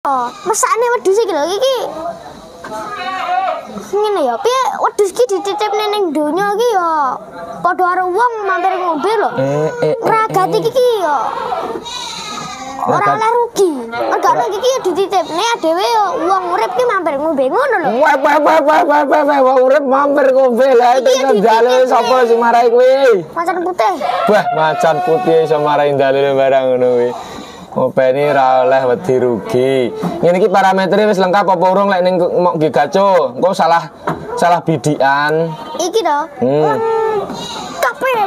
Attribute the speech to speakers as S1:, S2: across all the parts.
S1: Oh, Mesane wedhus iki lho iki. Ngene ya, piye wedhus iki dititipne ning donya iki ya. Padha karo wong mampir ngombe lho. Eh, eh, eh, Ragati iki ya. Ora oleh rugi. Enggak nang iki ya dititipne dhewe ya wong urip ki mampir ngombe ngono lho. Wong urip mampir ngombe lah itu dalil sapa sing marai kuwi. Macan putih. Wah, macan putih iso marai dalil barang ngono kuwi. ngopeni ini oleh wedi rugi Ini iki parametere wis lengkap apa urung lek ning mok nggih gaco engko salah salah bidikan iki to hmm. kabeh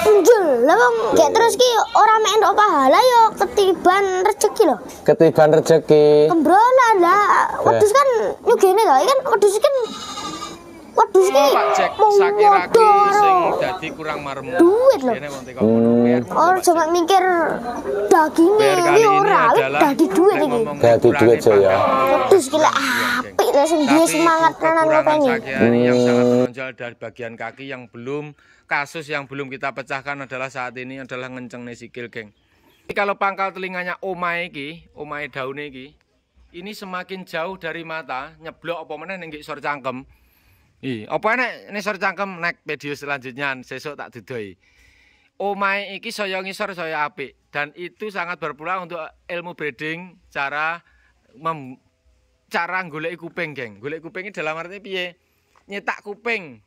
S1: punjul lha terus ki orang main entuk pahala yo ya ketiban rejeki lho ketiban rejeki kembrolan lah iya. wedhus kan nyugene to kan wedhus kan Waduh iki. Mau sakirake dadi kurang marem. Duit lho. Ya ora cuma mikir daginge iki ora dadi duit iki. Dadi duit yo ya. Waduh iki lek iya, apik lek sing duwe semangat tenan Ini Yang sangat hmm. menonjol dari bagian kaki yang belum kasus yang belum kita pecahkan adalah saat ini adalah ngenceng nih sikil, geng. Jadi kalau pangkal telinganya omai iki, omai daun iki, ini semakin jauh dari mata, nyeblok apa meneh ning sor cangkem. Iya, apa enek sore cangkem naik video selanjutnya sesok tak didoi. Omai iki saya ngisor saya api dan itu sangat berpulang untuk ilmu breeding cara mem, cara golek kuping, geng. Golek kuping dalam arti piye? Nyetak kuping.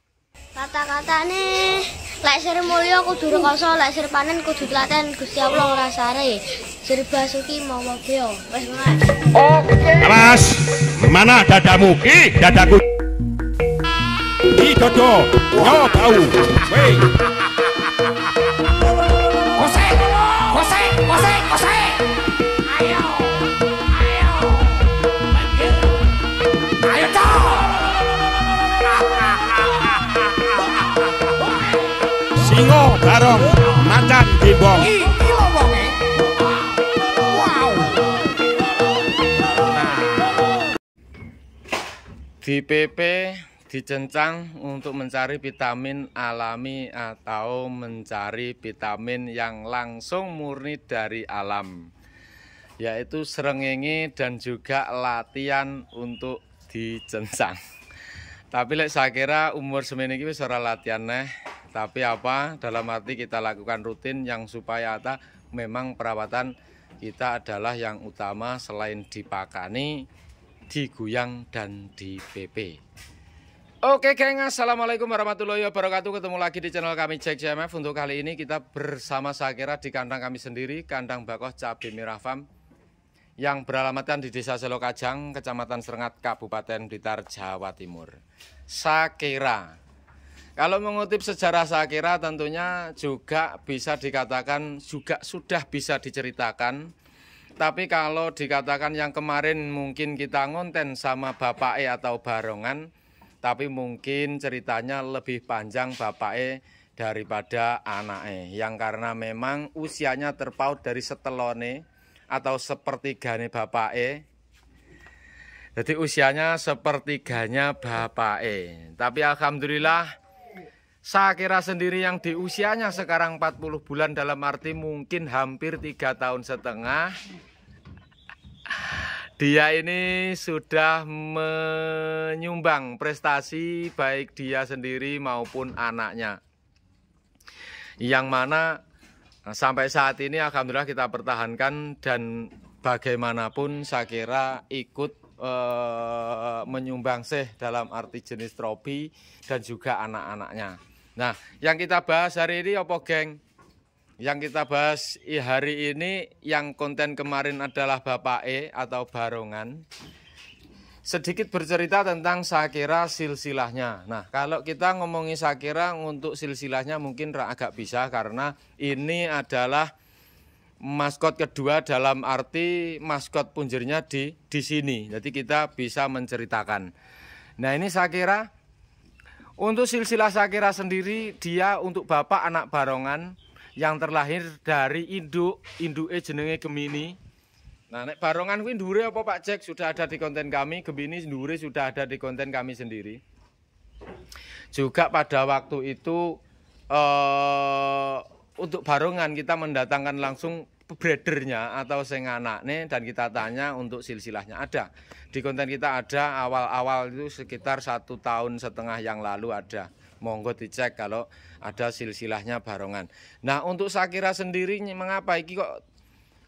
S1: kata kata nih lek sir mulya kudu rekoso, lek sir panen kudu telaten Gusti Allah ngrasare. Sir basuki mau Wis, Mas. Oke. Mas, mana dadamu? Ki, dadaku. Yo Toto. Oh, Pau. Oui. José, José, José, José. Singo, Barong, Macan, Gimbong. Eh. di PP dicencang untuk mencari vitamin alami atau mencari vitamin yang langsung murni dari alam yaitu serengenge dan juga latihan untuk dicencang tapi lek saya kira umur semen ini secara latihan nih tapi apa dalam arti kita lakukan rutin yang supaya ta memang perawatan kita adalah yang utama selain dipakani diguyang dan di PP. Oke geng, Assalamualaikum warahmatullahi wabarakatuh Ketemu lagi di channel kami Cek CMF Untuk kali ini kita bersama Sakira di kandang kami sendiri Kandang Bakoh Cabe Merah Farm Yang beralamatkan di desa Selokajang Kecamatan Serengat, Kabupaten Blitar, Jawa Timur Sakira Kalau mengutip sejarah Sakira tentunya juga bisa dikatakan Juga sudah bisa diceritakan Tapi kalau dikatakan yang kemarin mungkin kita ngonten sama bapak E atau barongan tapi mungkin ceritanya lebih panjang bapak E daripada anak E yang karena memang usianya terpaut dari setelone atau bapak E, jadi usianya sepertiganya bapak E. tapi alhamdulillah saya kira sendiri yang di usianya sekarang 40 bulan dalam arti mungkin hampir tiga tahun setengah dia ini sudah menyumbang prestasi baik dia sendiri maupun anaknya. Yang mana eh, sampai saat ini alhamdulillah kita pertahankan dan bagaimanapun saya kira ikut e, menyumbang sih dalam arti jenis trofi dan juga anak-anaknya. Nah, yang kita bahas hari ini apa, geng? Yang kita bahas hari ini yang konten kemarin adalah Bapak E atau Barongan. Sedikit bercerita tentang Sakira silsilahnya. Nah, kalau kita ngomongi Sakira untuk silsilahnya mungkin agak bisa karena ini adalah maskot kedua dalam arti maskot punjernya di di sini. Jadi kita bisa menceritakan. Nah, ini Sakira untuk silsilah Sakira sendiri dia untuk bapak anak barongan yang terlahir dari induk induk jenenge Gemini. Nah, nek barongan kuwi ndure apa Pak Jack sudah ada di konten kami, Gemini ndure sudah ada di konten kami sendiri. Juga pada waktu itu eh untuk barongan kita mendatangkan langsung bredernya atau sing anakne dan kita tanya untuk silsilahnya ada di konten kita ada awal-awal itu sekitar satu tahun setengah yang lalu ada monggo dicek kalau ada silsilahnya barongan. Nah, untuk Sakira sendiri mengapa iki kok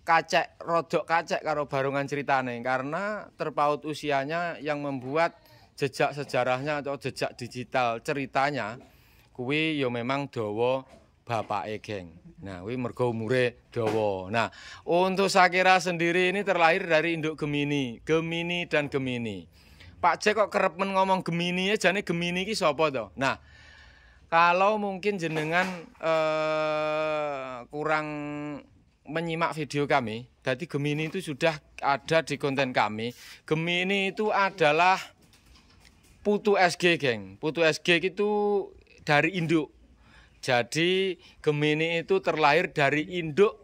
S1: kacek rodok kacek karo barongan ceritane karena terpaut usianya yang membuat jejak sejarahnya atau jejak digital ceritanya kuwi ya memang dowo bapak egeng. Nah, kuwi mergo umure dawa. Nah, untuk Sakira sendiri ini terlahir dari induk Gemini, Gemini dan Gemini. Pak Cek kok kerep men ngomong Gemini ya jadi Gemini Ki sapa to? Nah, kalau mungkin jenengan eh, kurang menyimak video kami, jadi Gemini itu sudah ada di konten kami. Gemini itu adalah Putu SG, geng. Putu SG itu dari induk. Jadi Gemini itu terlahir dari induk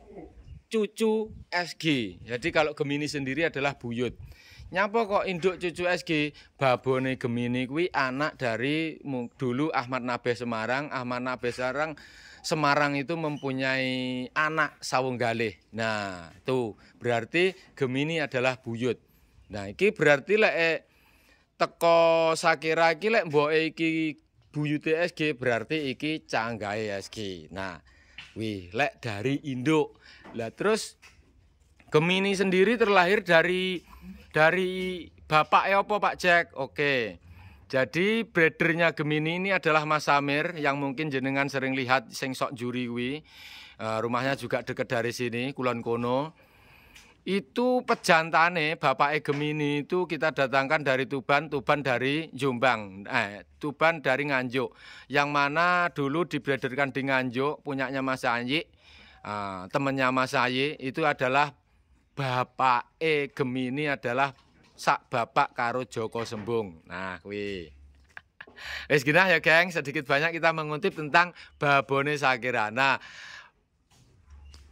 S1: cucu SG. Jadi kalau Gemini sendiri adalah buyut nyapa kok induk cucu SG babone Gemini kuwi anak dari dulu Ahmad Nabe Semarang Ahmad Nabe Semarang Semarang itu mempunyai anak sawung galih nah itu berarti Gemini adalah buyut nah iki berarti lek eh, teko Sakira iki lek mboke iki buyute SG berarti iki canggahe SG nah wih lek dari induk lah terus Gemini sendiri terlahir dari dari Bapak Eopo Pak Jack. Oke. Jadi bradernya Gemini ini adalah Mas Samir yang mungkin jenengan sering lihat sing sok juri Uh, eh, rumahnya juga dekat dari sini, Kulon Kono. Itu pejantane Bapak e Gemini itu kita datangkan dari Tuban, Tuban dari Jombang. Eh, Tuban dari Nganjuk. Yang mana dulu dibraderkan di Nganjuk punyanya Mas Anji. Uh, eh, temennya Mas Ayi itu adalah bapak E Gemini adalah sak bapak karo Joko Sembung. Nah, kuwi. Wis ginah ya, geng. Sedikit banyak kita mengutip tentang babone Sakira. Nah,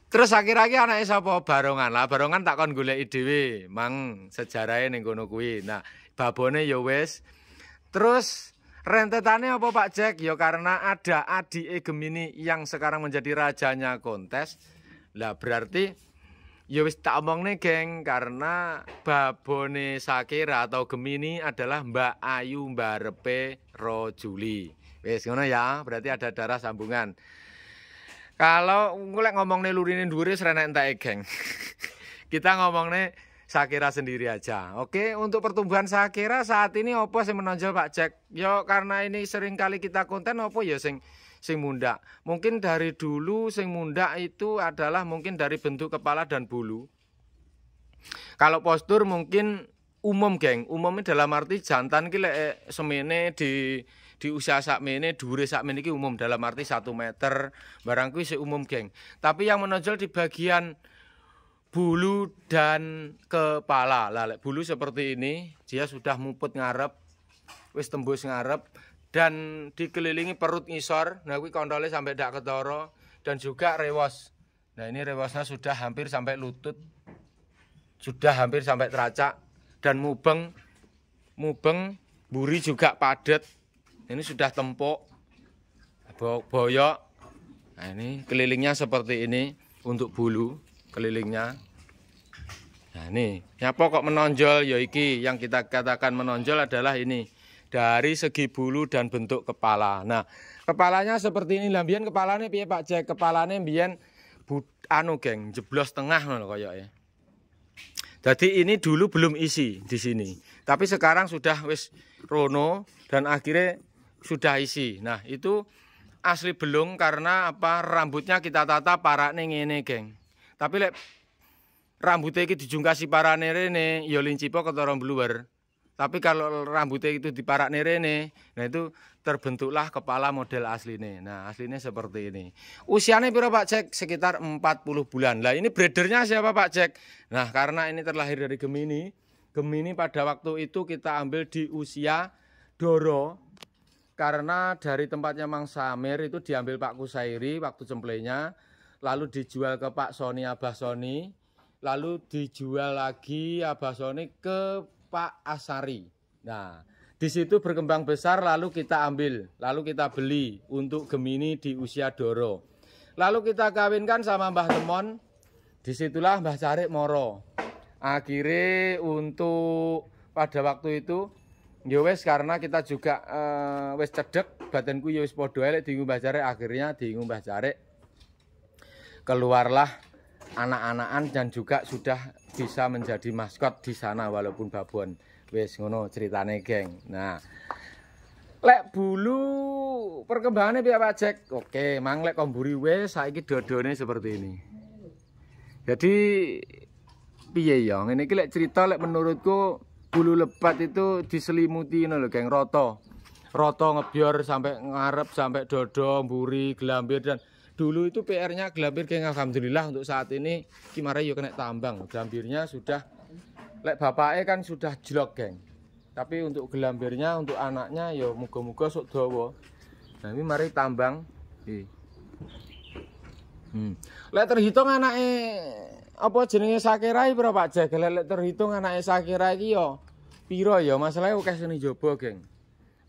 S1: Terus akhir-akhir anaknya siapa barongan lah, barongan tak kon goleki dhewe, mang sejarahnya ning Nah, babone yo ya wes. Terus rentetannya apa Pak Jack? Yo ya karena ada E Gemini yang sekarang menjadi rajanya kontes. Lah berarti Ya wis tak omongne geng karena babone Sakira atau Gemini adalah Mbak Ayu Mbarepe Rojuli. Wis ngono ya, berarti ada darah sambungan. Kalau ngulek ngomongne lurine dhuwure serenek enteke, geng. Kita ngomongne Sakira sendiri aja. Oke, untuk pertumbuhan Sakira saat ini opo sing menonjol Pak Jack? Yo karena ini sering kali kita konten opo ya sing sing munda. Mungkin dari dulu sing munda itu adalah mungkin dari bentuk kepala dan bulu. Kalau postur mungkin umum, geng. Umumnya dalam arti jantan gile semene di di usia sakmene dure sakmene ini umum dalam arti satu meter barangku si umum, geng. Tapi yang menonjol di bagian bulu dan kepala. lalek bulu seperti ini, dia sudah muput ngarep, wis tembus ngarep dan dikelilingi perut ngisor nah kuwi kondole sampai dak ketoro dan juga rewas nah ini rewasnya sudah hampir sampai lutut sudah hampir sampai teracak dan mubeng mubeng buri juga padat ini sudah tempuk boyok nah ini kelilingnya seperti ini untuk bulu kelilingnya nah ini apa kok menonjol ya yang kita katakan menonjol adalah ini dari segi bulu dan bentuk kepala. Nah, kepalanya seperti ini. Lambian mbiyen kepalane piye Pak Jack? Kepalane mbiyen anu geng, jeblos tengah ngono ya, ya. Jadi ini dulu belum isi di sini. Tapi sekarang sudah wis rono dan akhirnya sudah isi. Nah, itu asli belum karena apa rambutnya kita tata parane ngene, geng. Tapi lek rambutnya iki dijungkasi parane rene ya lincipo ketara bluwer. Tapi kalau rambutnya itu diparak rene, nah itu terbentuklah kepala model aslinya. Nah, aslinya seperti ini. Usianya berapa Pak Cek? Sekitar 40 bulan. Lah, ini bredernya siapa Pak Cek? Nah, karena ini terlahir dari Gemini, Gemini pada waktu itu kita ambil di usia Doro karena dari tempatnya Mang Samir itu diambil Pak Kusairi waktu cemplenya, lalu dijual ke Pak Sony Abah Sony, lalu dijual lagi Abah Sony ke Pak Asari. Nah, di situ berkembang besar lalu kita ambil, lalu kita beli untuk Gemini di usia Doro. Lalu kita kawinkan sama Mbah Temon, disitulah Mbah Carik Moro. Akhirnya untuk pada waktu itu ya karena kita juga uh, wes cedek batinku, ya wis padha elek Mbah Carik, akhirnya di Mbah Carik keluarlah anak-anakan dan juga sudah bisa menjadi maskot di sana walaupun babon wis ngono ceritane geng nah lek bulu perkembangannya biar pak cek oke mang lek komburi wes saiki dodone seperti ini jadi piye yang ini lek cerita lek menurutku bulu lebat itu diselimuti ini loh geng roto roto ngebiar sampai ngarep sampai dodo buri gelambir dan Dulu itu PR-nya gelambir geng alhamdulillah untuk saat ini kemarin yo kena tambang. gelambirnya sudah lek bapaknya kan sudah jelok, geng. Tapi untuk gelambirnya untuk anaknya yo muga-muga sok dawa. Nah, ini mari tambang. Hmm. Lek terhitung anaknya apa jenenge Sakirai berapa aja? Lek terhitung anaknya Sakirai iki yo piro yo masalahnya oke sini jobo, geng.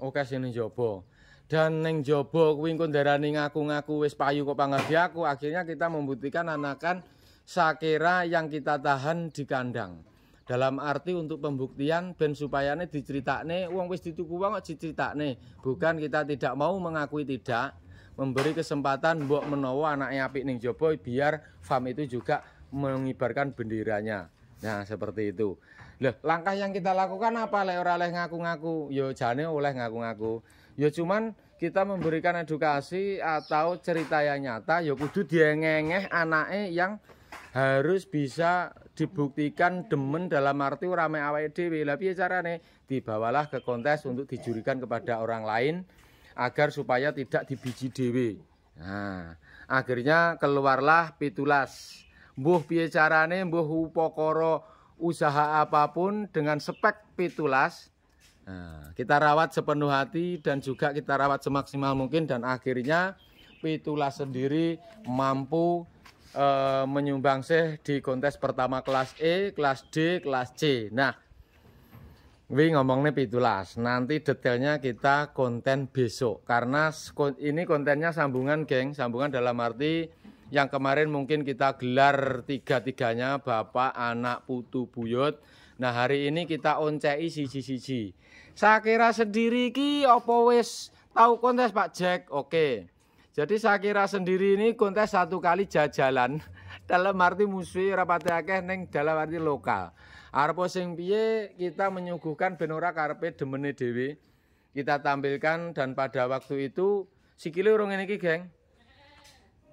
S1: Oke sini jobo dan neng jobo kuwi darah ndarani ngaku-ngaku wis payu kok pangerti aku akhirnya kita membuktikan anakan sakera yang kita tahan di kandang dalam arti untuk pembuktian ben supayane diceritakne wong wis dituku wong kok diceritakne bukan kita tidak mau mengakui tidak memberi kesempatan mbok menawa anaknya apik ning jobo biar fam itu juga mengibarkan benderanya nah seperti itu Loh, langkah yang kita lakukan apa lek ora oleh ngaku-ngaku yo jane oleh ngaku-ngaku ya cuman kita memberikan edukasi atau cerita yang nyata ya kudu diengengeh anaknya yang harus bisa dibuktikan demen dalam arti rame awal dewi tapi cara carane? Dibawalah ke kontes untuk dijurikan kepada orang lain agar supaya tidak dibiji dewi Nah, akhirnya keluarlah pitulas. buh piye carane, buh upokoro usaha apapun dengan spek pitulas Nah, kita rawat sepenuh hati dan juga kita rawat semaksimal mungkin dan akhirnya pitulah sendiri mampu e, menyumbang sih di kontes pertama kelas E, kelas D, kelas C. Nah, Wi ngomongnya pitulas, nanti detailnya kita konten besok karena ini kontennya sambungan geng, sambungan dalam arti yang kemarin mungkin kita gelar tiga-tiganya Bapak, Anak, Putu, Buyut Nah, hari ini kita oncei siji-siji. Saya kira sendiri ki opo wis tahu kontes Pak Jack. Oke. Jadi saya kira sendiri ini kontes satu kali jajalan dalam arti musuhi rapati akeh ning dalam arti lokal. Arpo sing piye kita menyuguhkan benora karpe demene dhewe. Kita tampilkan dan pada waktu itu sikile urung ini ki, Geng.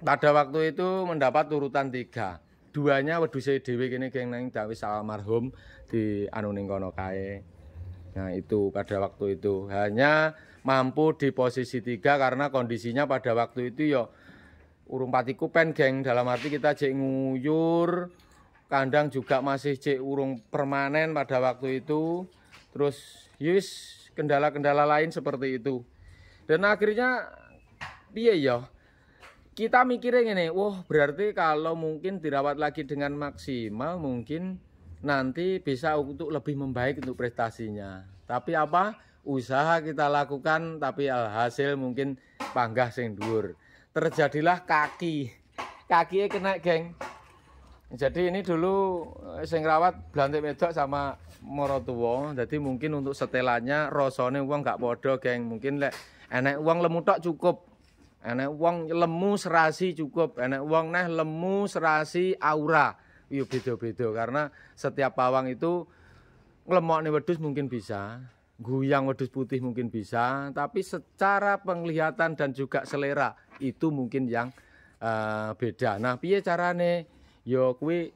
S1: Pada waktu itu mendapat urutan tiga duanya wedhuse dhewe kene geng nang dawis almarhum di anu ning kono kae. Nah itu pada waktu itu hanya mampu di posisi tiga karena kondisinya pada waktu itu yo ya urung pati kupen geng dalam arti kita cek nguyur kandang juga masih cek urung permanen pada waktu itu terus yus kendala-kendala lain seperti itu dan akhirnya piye ya kita mikirin ini, wah berarti kalau mungkin dirawat lagi dengan maksimal mungkin nanti bisa untuk lebih membaik untuk prestasinya. Tapi apa? Usaha kita lakukan tapi alhasil mungkin panggah sing dhuwur. Terjadilah kaki. Kakinya kena, geng. Jadi ini dulu eh, sing rawat Blantik Wedok sama Morotuwo. Jadi mungkin untuk setelannya rosone uang gak bodoh geng. Mungkin lek enek uang lemutok cukup enek wong lemu serasi cukup enek wong neh lemu serasi aura yo iya, beda-beda karena setiap pawang itu ngelemokne wedhus mungkin bisa guyang wedhus putih mungkin bisa tapi secara penglihatan dan juga selera itu mungkin yang uh, beda nah piye carane yo ya kuwi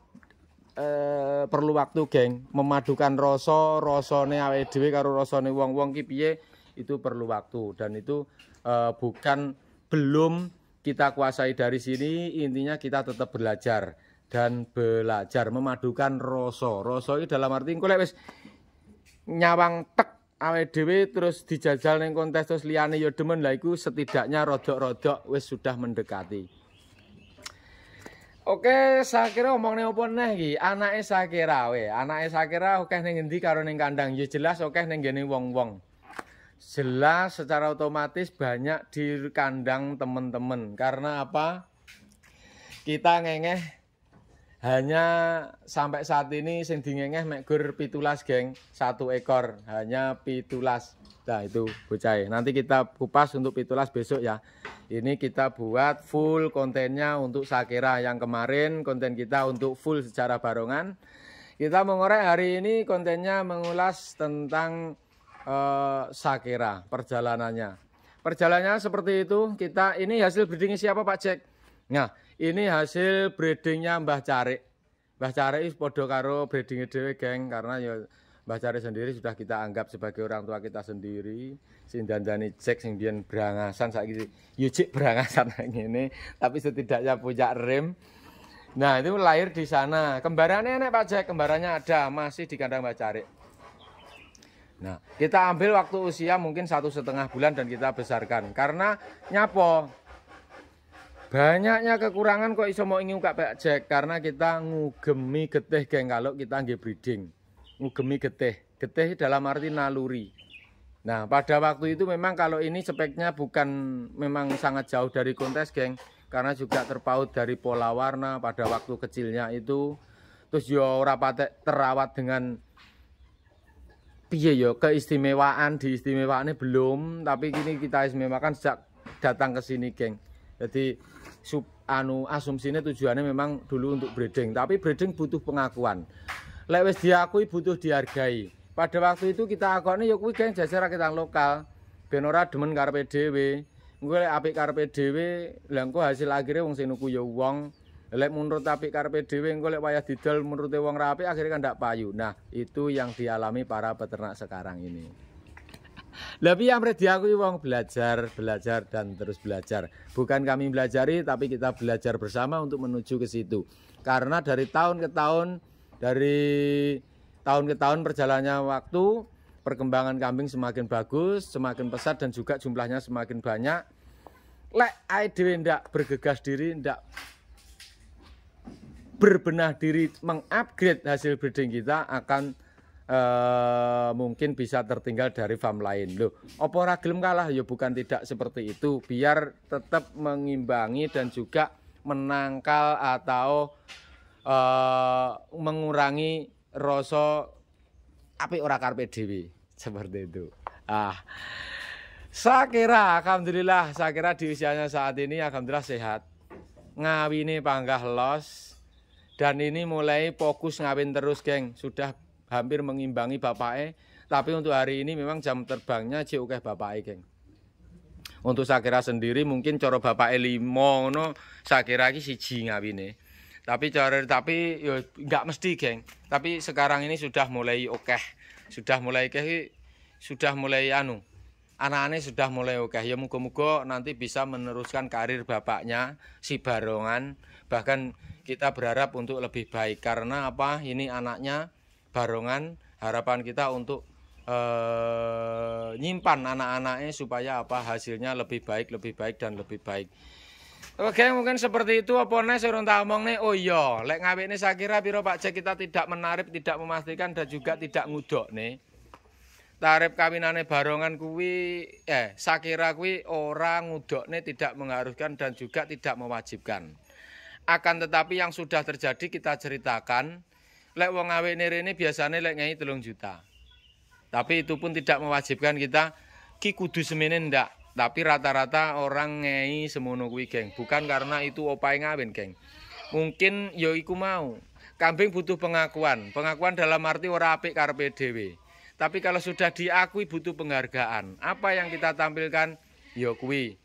S1: uh, perlu waktu geng memadukan rasa rasane awake dhewe karo rasane wong-wong ki piye itu perlu waktu dan itu uh, bukan belum kita kuasai dari sini, intinya kita tetap belajar dan belajar memadukan rasa. Rasa itu dalam arti engko wis nyawang tek awe dhewe terus dijajal ning kontes terus liyane ya demen lah iku setidaknya rodok-rodok wis sudah mendekati. Oke, Sakira ngomongnya apa nih Anaknya saya kira, we. Anake Sakira oke ning ngendi karo ning kandang? Ya jelas oke ning gini wong-wong jelas secara otomatis banyak di kandang teman-teman karena apa kita ngengeh hanya sampai saat ini sing dingengeh mek gur pitulas geng satu ekor hanya pitulas nah itu bucai nanti kita kupas untuk pitulas besok ya ini kita buat full kontennya untuk sakira yang kemarin konten kita untuk full secara barongan kita mengorek hari ini kontennya mengulas tentang Eh, Sakira perjalanannya. Perjalanannya seperti itu. Kita ini hasil breeding siapa Pak Cek? Nah, ini hasil breedingnya Mbah Carik. Mbah Carik podo karo breeding dhewe, geng, karena ya Mbah Carik sendiri sudah kita anggap sebagai orang tua kita sendiri. Sing Dani cek sing dian berangasan saiki yucik ya, berangasan ini, tapi setidaknya punya rem. Nah, itu lahir di sana. Kembarannya enak Pak Jack, kembarannya ada masih di kandang Mbah Carik. Nah, kita ambil waktu usia mungkin satu setengah bulan dan kita besarkan. Karena nyapo banyaknya kekurangan kok iso mau ingin kak cek karena kita ngugemi getih geng kalau kita nggih breeding. Ngugemi getih. Getih dalam arti naluri. Nah, pada waktu itu memang kalau ini speknya bukan memang sangat jauh dari kontes, geng. Karena juga terpaut dari pola warna pada waktu kecilnya itu. Terus yo rapat terawat dengan piye yo keistimewaan diistimewaannya belum tapi kini kita istimewakan sejak datang ke sini geng jadi sub anu asumsinya tujuannya memang dulu untuk breeding tapi breeding butuh pengakuan lek diakui butuh dihargai pada waktu itu kita akoni ya kuwi geng jajar rakitan lokal ben ora demen karepe dhewe engko lek apik karepe dhewe lha hasil akhirnya wong sing nuku ya wong lek menurut tapi karpe dhewe engko lek wayah didol menurut wong rapi akhirnya kan ndak payu. Nah, itu yang dialami para peternak sekarang ini. lebih yang berarti aku wong belajar, belajar dan terus belajar. Bukan kami belajari tapi kita belajar bersama untuk menuju ke situ. Karena dari tahun ke tahun dari tahun ke tahun perjalanannya waktu perkembangan kambing semakin bagus, semakin pesat dan juga jumlahnya semakin banyak. Lek ae dhewe ndak bergegas diri, ndak berbenah diri mengupgrade hasil breeding kita akan uh, mungkin bisa tertinggal dari farm lain loh opo ragilem kalah ya bukan tidak seperti itu biar tetap mengimbangi dan juga menangkal atau uh, mengurangi rasa api ora karpe dewi seperti itu ah saya kira alhamdulillah saya kira di usianya saat ini alhamdulillah sehat ngawini panggah los dan ini mulai fokus ngawin terus, geng. Sudah hampir mengimbangi bapaknya. Tapi untuk hari ini memang jam terbangnya cek bapak E, geng. Untuk Sakira sendiri mungkin coro bapaknya limo, no. Sakira ini siji ngabine. Tapi cara tapi yo ya, nggak mesti, geng. Tapi sekarang ini sudah mulai oke. Sudah mulai kayak sudah mulai anu anak-anaknya sudah mulai oke ya moga moga nanti bisa meneruskan karir bapaknya si Barongan bahkan kita berharap untuk lebih baik karena apa ini anaknya barongan harapan kita untuk eh, nyimpan anak-anaknya supaya apa hasilnya lebih baik lebih baik dan lebih baik Oke mungkin seperti itu apa nih suruh tak omong nih oh iya lek ngawik nih saya kira biro pak cek kita tidak menarik tidak memastikan dan juga tidak ngudok nih tarif kawinane barongan kuwi eh sakira kuwi orang ngudokne tidak mengharuskan dan juga tidak mewajibkan akan tetapi yang sudah terjadi kita ceritakan lek wong nere ini biasanya lek ngai telung juta tapi itu pun tidak mewajibkan kita ki kudu semene ndak tapi rata-rata orang nyai semono kuwi geng bukan karena itu opai ngawin geng mungkin yo ya iku mau kambing butuh pengakuan pengakuan dalam arti ora apik karepe dhewe tapi kalau sudah diakui butuh penghargaan apa yang kita tampilkan yo ya kuwi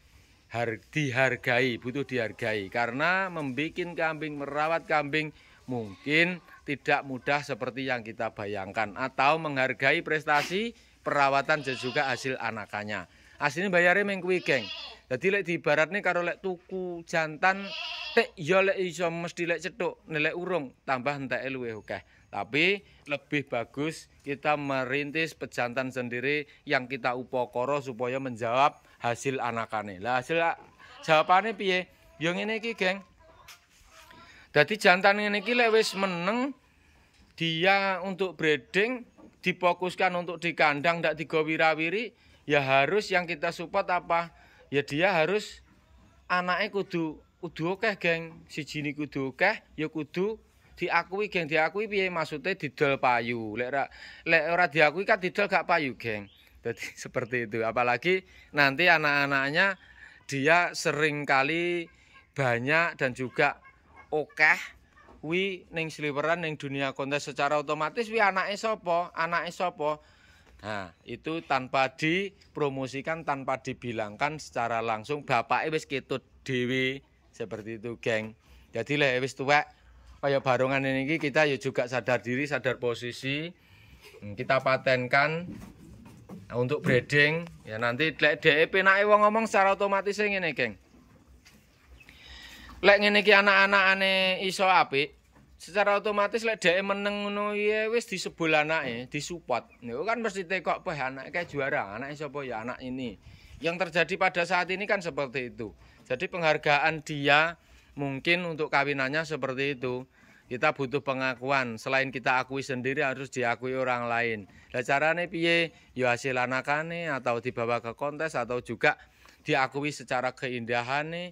S1: har dihargai, butuh dihargai karena membuat kambing, merawat kambing mungkin tidak mudah seperti yang kita bayangkan atau menghargai prestasi perawatan dan juga hasil anakannya. Aslinya bayarnya mengkuwi geng. Jadi lek di barat nih karo lek tuku jantan tek yo ya lek iso mesti lek cetuk nilai urung tambah entek luwe akeh. Tapi lebih bagus kita merintis pejantan sendiri yang kita upokoro supaya menjawab hasil anakane. Lah hasil jawabane piye? Ya ngene iki, geng. Dadi jantan ngene iki lek wis meneng dia untuk breeding difokuskan untuk di kandang tidak digowirawiri ya harus yang kita support apa ya dia harus anaknya kudu kudu oke geng si jini kudu oke ya kudu diakui geng diakui piye maksudnya didol payu lek ora lek ora diakui kan didol gak payu geng jadi seperti itu apalagi nanti anak-anaknya dia seringkali banyak dan juga okeh wi neng sliweran neng dunia kontes secara otomatis wi anak esopo anak esopo Nah, itu tanpa dipromosikan, tanpa dibilangkan secara langsung bapak wis ketut dewi seperti itu, geng. Jadi lah wis tuwek kaya barongan ini kita ya juga sadar diri, sadar posisi. Hmm, kita patenkan untuk breeding ya nanti lek dhek penake wong ngomong secara otomatis ngene, geng. Lek ngene iki anak ane iso apik, secara otomatis lek dhek meneng ngono ya wis disebul anake, disupport. Niku ya, kan mesti tekok peh anake juara, anak sapa ya anak ini. Yang terjadi pada saat ini kan seperti itu. Jadi penghargaan dia Mungkin untuk kawinannya seperti itu. Kita butuh pengakuan. Selain kita akui sendiri harus diakui orang lain. Cara nih piye? Ya hasil anakane atau dibawa ke kontes atau juga diakui secara keindahan nih.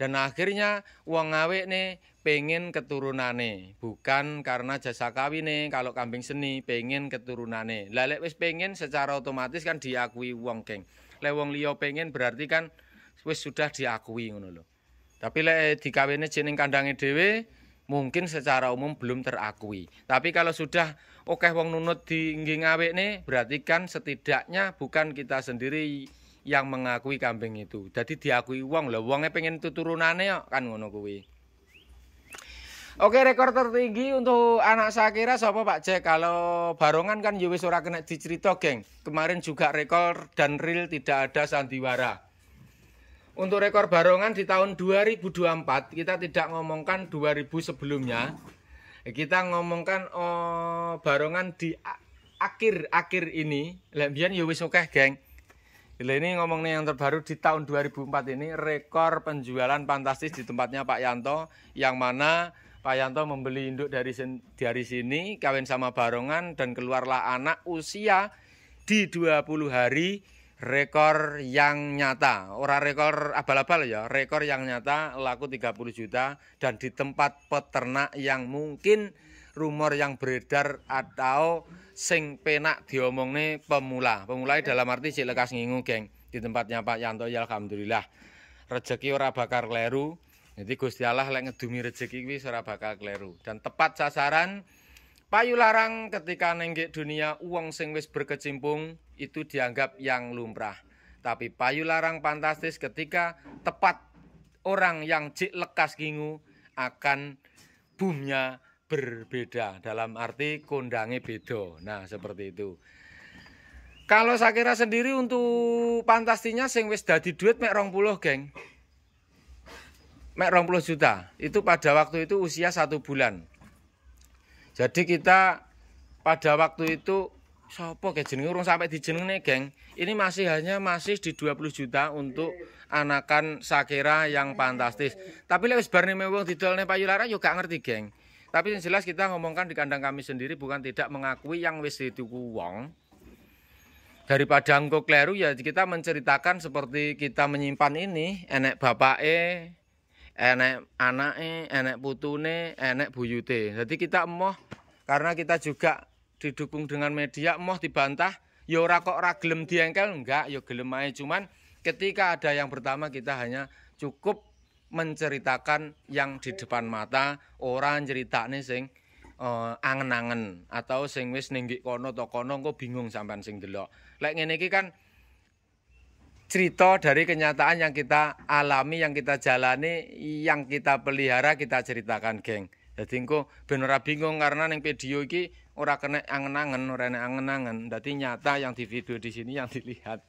S1: dan akhirnya uang ngawek nih pengen keturunane bukan karena jasa kawin nih. kalau kambing seni pengen keturunane lalek wis pengen secara otomatis kan diakui uang keng lewong liyo pengen berarti kan wis sudah diakui ngono loh. Tapi lek dikawini jeneng kandange dhewe mungkin secara umum belum terakui. Tapi kalau sudah oke wong nunut di awet ngawekne berarti kan setidaknya bukan kita sendiri yang mengakui kambing itu. Jadi diakui wong lho, wonge pengen tuturunane kok kan ngono kuwi. Oke, rekor tertinggi untuk anak Sakira sapa Pak Jack? Kalau Barongan kan ya wis ora kena dicerita, geng. Kemarin juga rekor dan real tidak ada sandiwara. Untuk rekor barongan di tahun 2024 kita tidak ngomongkan 2000 sebelumnya. Kita ngomongkan oh, barongan di akhir-akhir ini. lebihan biyen ya geng. ini ngomongnya yang terbaru di tahun 2004 ini rekor penjualan fantastis di tempatnya Pak Yanto yang mana Pak Yanto membeli induk dari dari sini kawin sama barongan dan keluarlah anak usia di 20 hari rekor yang nyata, ora rekor abal-abal ya, rekor yang nyata laku 30 juta dan di tempat peternak yang mungkin rumor yang beredar atau sing penak diomongne pemula. Pemula dalam arti sik lekas ngingu, geng. Di tempatnya Pak Yanto ya alhamdulillah. Rezeki ora bakar kleru. Jadi Gusti Allah lek ngedumi rezeki kuwi ora bakal kleru dan tepat sasaran. Payu larang ketika nenggek dunia uang sing wis berkecimpung itu dianggap yang lumrah. Tapi payu larang fantastis ketika tepat orang yang cik lekas kingu akan boomnya berbeda dalam arti kondangi bedo. Nah seperti itu. Kalau saya kira sendiri untuk fantastinya sing wis dadi duit mek puluh geng. Mek puluh juta. Itu pada waktu itu usia satu bulan. Jadi kita pada waktu itu Sopo ke sampai urung sampai nih geng. Ini masih hanya masih di 20 juta untuk anakan sakera yang fantastis. Tapi lewis berni mewong di Payu Lara yulara gak ngerti, geng. Tapi yang jelas kita ngomongkan di kandang kami sendiri bukan tidak mengakui yang wis itu wong. Daripada engkau kleru ya kita menceritakan seperti kita menyimpan ini, enek bapak e, enek anak e, enek putune, enek buyute. Jadi kita emoh karena kita juga didukung dengan media moh dibantah ya ora kok ora gelem diengkel enggak ya gelem ae cuman ketika ada yang pertama kita hanya cukup menceritakan yang di depan mata orang cerita nih sing uh, angen-angen atau sing wis ninggi kono to kono kok bingung sampean sing delok lek ngene iki kan cerita dari kenyataan yang kita alami yang kita jalani yang kita pelihara kita ceritakan geng jadi engko benar benar bingung karena yang video iki ora kena angen-angen, ora kena angen-angen. Dadi nyata yang di video di sini yang dilihat.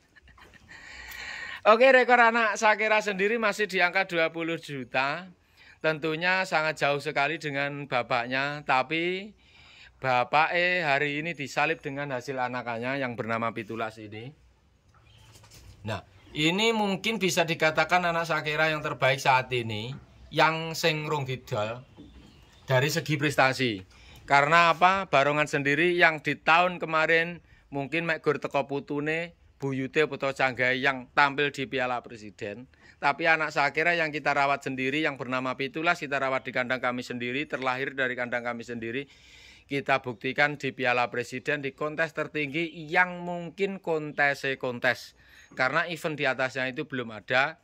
S1: Oke, rekor anak Sakira sendiri masih di angka 20 juta. Tentunya sangat jauh sekali dengan bapaknya, tapi bapak eh hari ini disalib dengan hasil anakannya yang bernama Pitulas ini. Nah, ini mungkin bisa dikatakan anak Sakira yang terbaik saat ini, yang sing rung dari segi prestasi. Karena apa? Barongan sendiri yang di tahun kemarin mungkin mek gur teko putune buyute putra canggai yang tampil di Piala Presiden. Tapi anak Sakira yang kita rawat sendiri yang bernama Pitulas kita rawat di kandang kami sendiri, terlahir dari kandang kami sendiri. Kita buktikan di Piala Presiden di kontes tertinggi yang mungkin kontes kontes. Karena event di atasnya itu belum ada.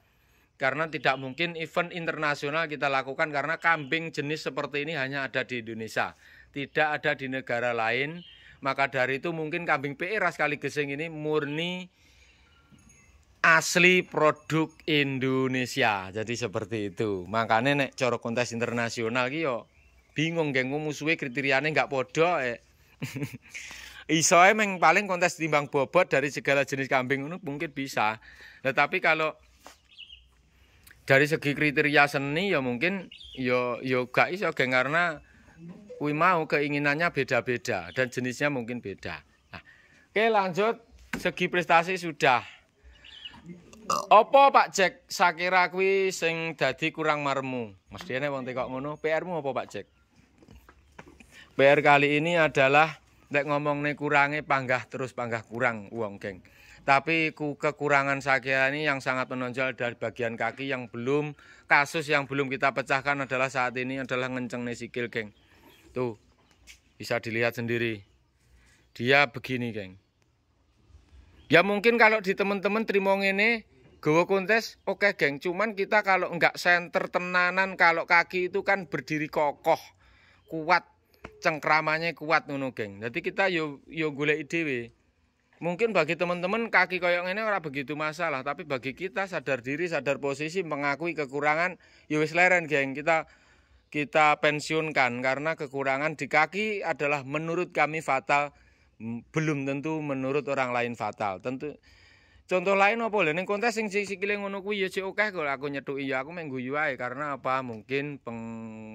S1: Karena tidak mungkin event internasional kita lakukan karena kambing jenis seperti ini hanya ada di Indonesia tidak ada di negara lain. Maka dari itu mungkin kambing PE ras kali gesing ini murni asli produk Indonesia. Jadi seperti itu. Makanya nek coro kontes internasional ki yo bingung geng musuhe kriterianya nggak podo eh. Isoe meng paling kontes timbang bobot dari segala jenis kambing itu mungkin bisa. Tetapi kalau dari segi kriteria seni ya mungkin yo yo gak iso geng karena kui mau keinginannya beda-beda dan jenisnya mungkin beda. Nah, oke lanjut segi prestasi sudah. Opo Pak Jack sakira sing dadi kurang marmu. Mestine wong tekok ngono, PR-mu apa Pak Jack? PR kali ini adalah nek nih kurangi panggah terus panggah kurang uang geng. Tapi ku kekurangan Sakira ini yang sangat menonjol dari bagian kaki yang belum kasus yang belum kita pecahkan adalah saat ini adalah ngencengne sikil geng. Tuh, bisa dilihat sendiri. Dia begini, geng. Ya mungkin kalau di teman-teman trimong ini Gowo kontes oke okay, geng, cuman kita kalau nggak senter tenanan kalau kaki itu kan berdiri kokoh, kuat, cengkramannya kuat nuno geng. Jadi kita yo yo gule dhewe. Mungkin bagi teman-teman kaki koyok ini ora begitu masalah, tapi bagi kita sadar diri, sadar posisi, mengakui kekurangan, yowis leren geng. Kita kita pensiunkan karena kekurangan di kaki adalah menurut kami fatal belum tentu menurut orang lain fatal tentu contoh lain apa lho ning kontes sing sikile ngono kuwi ya sik akeh kok aku nyetuki ya aku meng ae karena apa mungkin peng,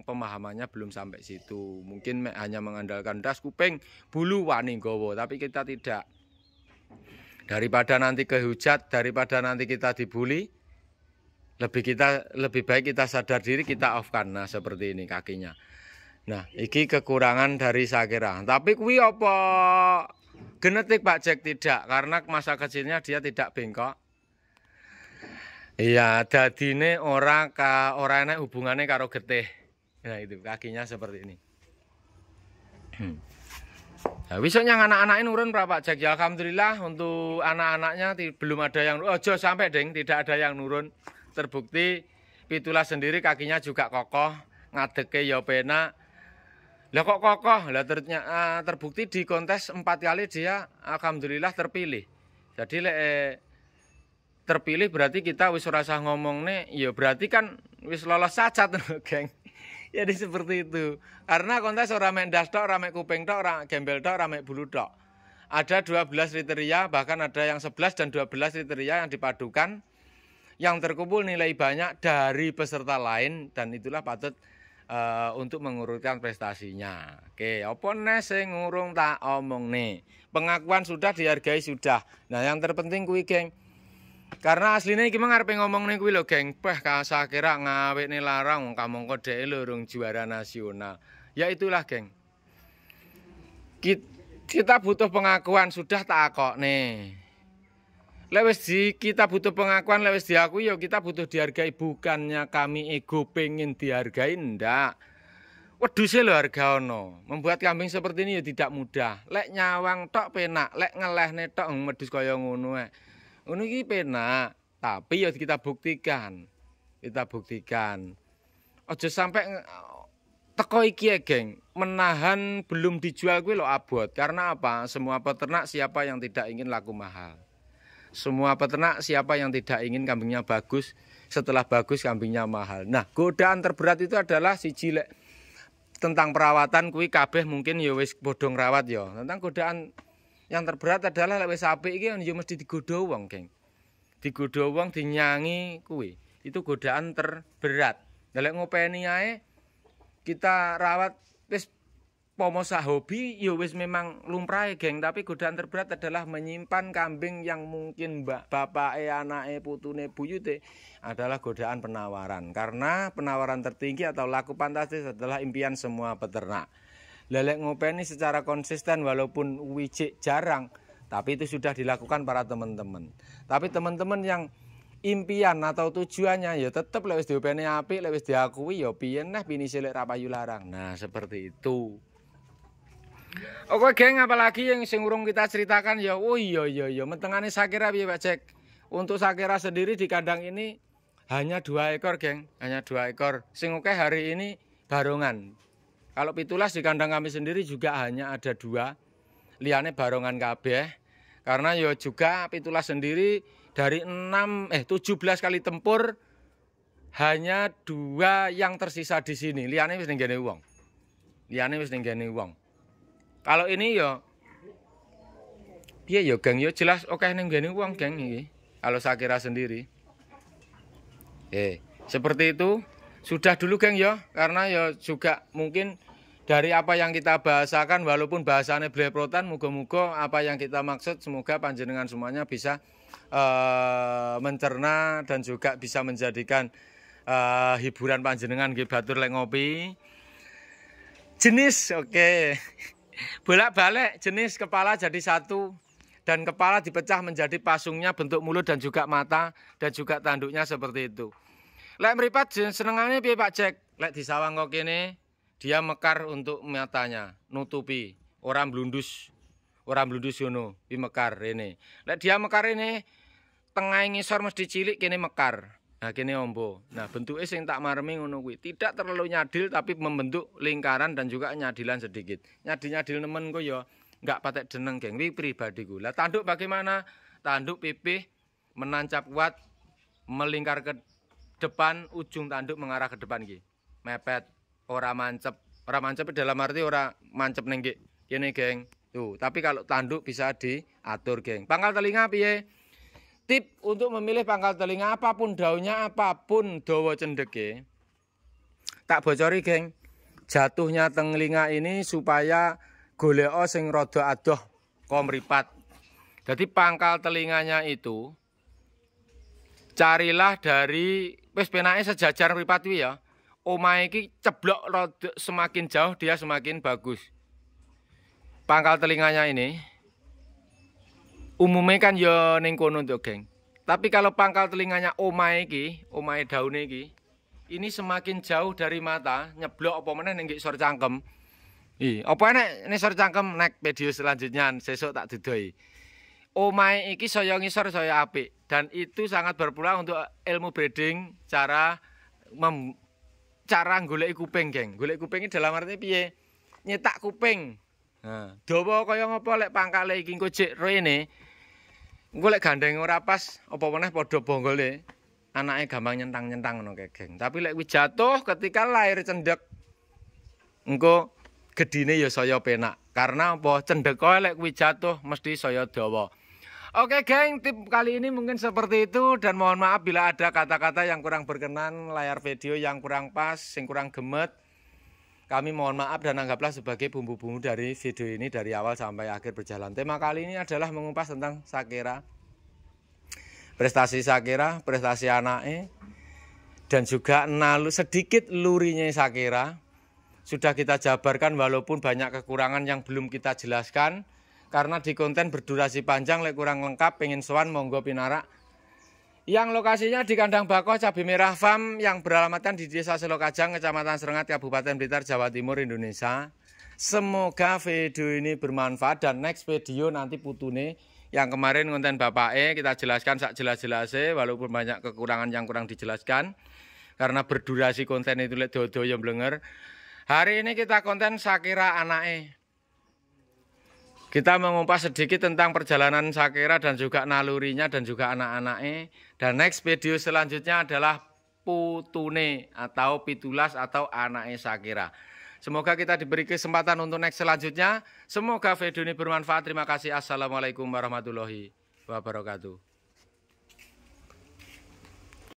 S1: pemahamannya belum sampai situ mungkin hanya mengandalkan das kuping bulu wani gowo tapi kita tidak daripada nanti kehujat daripada nanti kita dibully lebih kita lebih baik kita sadar diri kita off kan nah seperti ini kakinya. Nah, iki kekurangan dari Sakira. Tapi kuwi apa? Genetik Pak Jack tidak karena masa kecilnya dia tidak bengkok. Iya, dadine orang ka orang enak hubungannya karo getih. Nah, itu kakinya seperti ini. Nah, besok anak-anak ini nurun Pak Jack ya Alhamdulillah untuk anak-anaknya belum ada yang ojo oh, sampai deng tidak ada yang nurun terbukti pitulah sendiri kakinya juga kokoh ngadeke ya penak lah kok kokoh lah ternyata eh, terbukti di kontes empat kali dia alhamdulillah terpilih jadi le, eh, terpilih berarti kita wis rasa ngomong nih ya berarti kan wis lolos cacat geng jadi seperti itu karena kontes orang main das tok orang main kuping tok orang gembel tok orang main bulu tok ada 12 kriteria bahkan ada yang 11 dan 12 kriteria yang dipadukan yang terkumpul nilai banyak dari peserta lain dan itulah patut uh, untuk mengurutkan prestasinya. Oke, apa nih sing ngurung tak omong nih. Pengakuan sudah dihargai sudah. Nah, yang terpenting kuwi, geng. Karena aslinya iki mengarep ngomong nih kuwi lho, geng. Peh kasa kira ngawik nih larang kamu kode dhek e juara nasional. Ya itulah, geng. Kita, kita butuh pengakuan sudah tak kok nih lewes di kita butuh pengakuan lewes aku, yo ya kita butuh dihargai bukannya kami ego pengen dihargai ndak sih lo harga ono membuat kambing seperti ini ya tidak mudah lek nyawang tok penak lek ne tok medus hmm, kaya ngono ae ngono iki penak tapi ya kita buktikan kita buktikan aja sampai teko iki ya geng menahan belum dijual gue lo abot karena apa semua peternak siapa yang tidak ingin laku mahal semua peternak siapa yang tidak ingin kambingnya bagus, setelah bagus kambingnya mahal. Nah, godaan terberat itu adalah si jilek tentang perawatan kui kabeh mungkin ya wis bodong rawat ya. Tentang godaan yang terberat adalah lek sapi apik yang ya mesti digodho uang Geng. Digodho uang dinyangi kui Itu godaan terberat. Lek ngopeni ae kita rawat wis Pomosa hobi ya wis memang lumrahe geng tapi godaan terberat adalah menyimpan kambing yang mungkin mbak bapak, anak, e putune buyute adalah godaan penawaran karena penawaran tertinggi atau laku fantastis adalah impian semua peternak. Lelek ngopeni secara konsisten walaupun wijik jarang tapi itu sudah dilakukan para teman-teman. Tapi teman-teman yang impian atau tujuannya ya tetap lewis diopeni api, lewis diakui ya piyen nah bini silik rapayu larang. Nah, seperti itu. Oke geng, apalagi yang singurung kita ceritakan ya. Oh iya iya iya, metengane Sakira piye Pak Cek? Untuk Sakira sendiri di kandang ini hanya dua ekor geng, hanya dua ekor. Sing oke hari ini barongan. Kalau pitulas di kandang kami sendiri juga hanya ada dua. Liane barongan kabeh. Karena ya juga pitulas sendiri dari 6 eh 17 kali tempur hanya dua yang tersisa di sini. Liane wis ning uang. Liane wis ning uang. Kalau ini yo Iya yo geng yo jelas oke okay, neng gene uang geng ini. Kalau saya kira sendiri. Eh, seperti itu sudah dulu geng yo karena yo juga mungkin dari apa yang kita bahasakan walaupun bahasanya beleprotan mugo-mugo apa yang kita maksud semoga panjenengan semuanya bisa uh, mencerna dan juga bisa menjadikan uh, hiburan panjenengan gitu batur lek ngopi jenis oke okay. Bolak-balik jenis kepala jadi satu dan kepala dipecah menjadi pasungnya bentuk mulut dan juga mata dan juga tanduknya seperti itu. Lek meripat senengane piye Pak Cek? Lek sawang kok ini dia mekar untuk matanya, nutupi, orang blundus. Orang blundus yono, pi mekar Lek dia mekar ini tengah ngisor mesti cilik ini mekar. Nah kini ombo. Nah bentuk es yang tak marmi ngono kuwi tidak terlalu nyadil tapi membentuk lingkaran dan juga nyadilan sedikit. Nyadil nyadil nemen gue ya enggak patek deneng geng. Wih pribadiku. Lah tanduk bagaimana? Tanduk pipih menancap kuat melingkar ke depan ujung tanduk mengarah ke depan gini. Mepet ora mancep ora mancep dalam arti ora mancep nenggi. Ini geng. Tuh tapi kalau tanduk bisa diatur geng. Pangkal telinga piye? tip untuk memilih pangkal telinga apapun daunnya apapun dawa cendeke tak bocori geng jatuhnya telinga ini supaya goleo sing rodo adoh ripat. jadi pangkal telinganya itu carilah dari wis penake sejajar mripat ya omahe iki ceblok rodo, semakin jauh dia semakin bagus pangkal telinganya ini umumnya kan yo ning kono tuh geng tapi kalau pangkal telinganya omae ki omae daune ki ini semakin jauh dari mata nyeblok apa meneh ning sor cangkem Ih, apa enek nisor cangkem naik video selanjutnya sesuk tak didoi. Omae iki saya ngisor saya api dan itu sangat berpulang untuk ilmu breeding cara mem, cara golek kuping, geng. Golek kuping dalam arti piye? Nyetak kuping. Nah, dawa kaya ngapa lek pangkale iki engko jek rene Golek gandeng ora pas, apa meneh padha bonggol Anake gampang nyentang-nyentang ngono geng. Tapi lek wis jatuh ketika lahir cendek, engko gedine ya saya penak. Karena apa? Cendhek kowe lek kuwi jatuh mesti saya dawa. Oke geng, tip kali ini mungkin seperti itu dan mohon maaf bila ada kata-kata yang kurang berkenan, layar video yang kurang pas, yang kurang gemet. Kami mohon maaf dan anggaplah sebagai bumbu-bumbu dari video ini dari awal sampai akhir berjalan. Tema kali ini adalah mengupas tentang Sakira. Prestasi Sakira, prestasi anaknya, dan juga nalu sedikit lurinya Sakira. Sudah kita jabarkan walaupun banyak kekurangan yang belum kita jelaskan. Karena di konten berdurasi panjang, lek kurang lengkap, pengen soan, monggo pinarak yang lokasinya di kandang bakau Cabai Merah Farm yang beralamatkan di Desa Selokajang, Kecamatan Serengat, Kabupaten Blitar, Jawa Timur, Indonesia. Semoga video ini bermanfaat dan next video nanti putune yang kemarin konten Bapak E kita jelaskan sak jelas-jelas walaupun banyak kekurangan yang kurang dijelaskan karena berdurasi konten itu lek dodo yang blenger. Hari ini kita konten Sakira e kita mengupas sedikit tentang perjalanan Sakira dan juga nalurinya dan juga anak-anaknya. Dan next video selanjutnya adalah Putune atau Pitulas atau anaknya Sakira. Semoga kita diberi kesempatan untuk next selanjutnya. Semoga video ini bermanfaat. Terima kasih. Assalamualaikum warahmatullahi wabarakatuh.